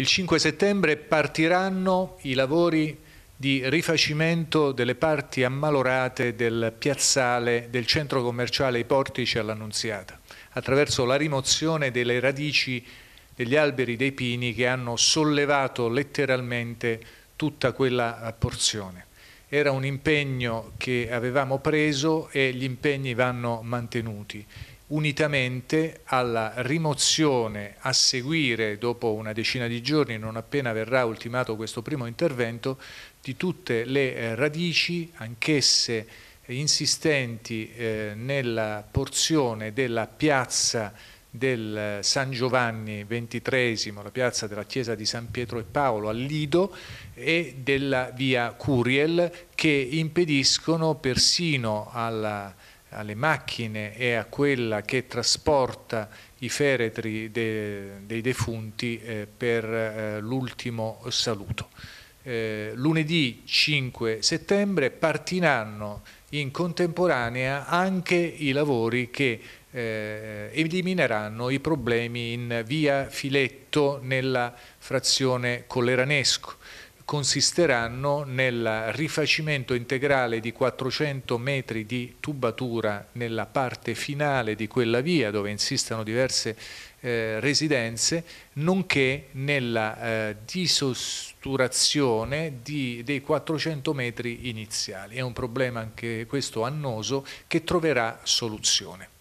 Il 5 settembre partiranno i lavori di rifacimento delle parti ammalorate del piazzale del centro commerciale I Portici all'Annunziata, attraverso la rimozione delle radici degli alberi dei pini che hanno sollevato letteralmente tutta quella eh, porzione. Era un impegno che avevamo preso e gli impegni vanno mantenuti unitamente alla rimozione a seguire dopo una decina di giorni, non appena verrà ultimato questo primo intervento, di tutte le eh, radici, anch'esse insistenti eh, nella porzione della piazza del eh, San Giovanni XXIII, la piazza della chiesa di San Pietro e Paolo a Lido e della via Curiel che impediscono persino alla alle macchine e a quella che trasporta i feretri de, dei defunti eh, per eh, l'ultimo saluto. Eh, lunedì 5 settembre partiranno in contemporanea anche i lavori che eh, elimineranno i problemi in via Filetto nella frazione Colleranesco consisteranno nel rifacimento integrale di 400 metri di tubatura nella parte finale di quella via dove insistono diverse eh, residenze, nonché nella eh, disosturazione di, dei 400 metri iniziali. È un problema anche questo annoso che troverà soluzione.